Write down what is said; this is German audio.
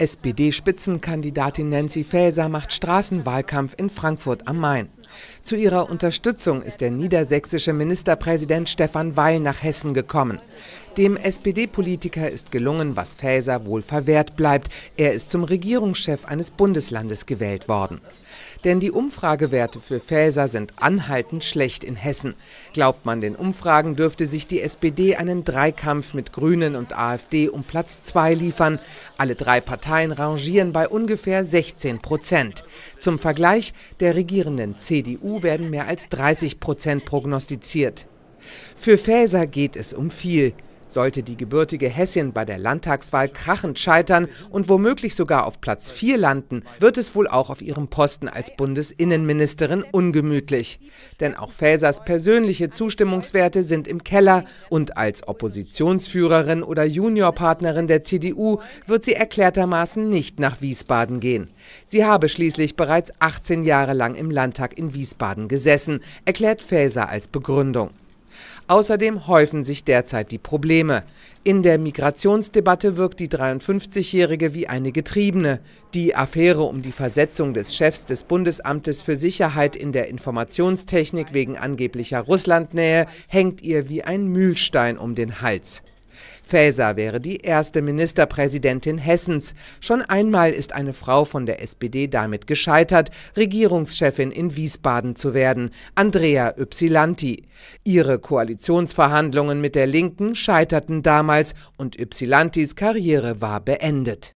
SPD-Spitzenkandidatin Nancy Faeser macht Straßenwahlkampf in Frankfurt am Main. Zu ihrer Unterstützung ist der niedersächsische Ministerpräsident Stefan Weil nach Hessen gekommen. Dem SPD-Politiker ist gelungen, was Faeser wohl verwehrt bleibt. Er ist zum Regierungschef eines Bundeslandes gewählt worden. Denn die Umfragewerte für Fäser sind anhaltend schlecht in Hessen. Glaubt man den Umfragen, dürfte sich die SPD einen Dreikampf mit Grünen und AfD um Platz 2 liefern. Alle drei Parteien rangieren bei ungefähr 16 Prozent. Zum Vergleich, der regierenden CDU werden mehr als 30 Prozent prognostiziert. Für Fäser geht es um viel. Sollte die gebürtige Hessin bei der Landtagswahl krachend scheitern und womöglich sogar auf Platz 4 landen, wird es wohl auch auf ihrem Posten als Bundesinnenministerin ungemütlich. Denn auch Faesers persönliche Zustimmungswerte sind im Keller und als Oppositionsführerin oder Juniorpartnerin der CDU wird sie erklärtermaßen nicht nach Wiesbaden gehen. Sie habe schließlich bereits 18 Jahre lang im Landtag in Wiesbaden gesessen, erklärt Faeser als Begründung. Außerdem häufen sich derzeit die Probleme. In der Migrationsdebatte wirkt die 53-Jährige wie eine Getriebene. Die Affäre um die Versetzung des Chefs des Bundesamtes für Sicherheit in der Informationstechnik wegen angeblicher Russlandnähe hängt ihr wie ein Mühlstein um den Hals. Faeser wäre die erste Ministerpräsidentin Hessens. Schon einmal ist eine Frau von der SPD damit gescheitert, Regierungschefin in Wiesbaden zu werden, Andrea Ypsilanti. Ihre Koalitionsverhandlungen mit der Linken scheiterten damals und Ypsilantis Karriere war beendet.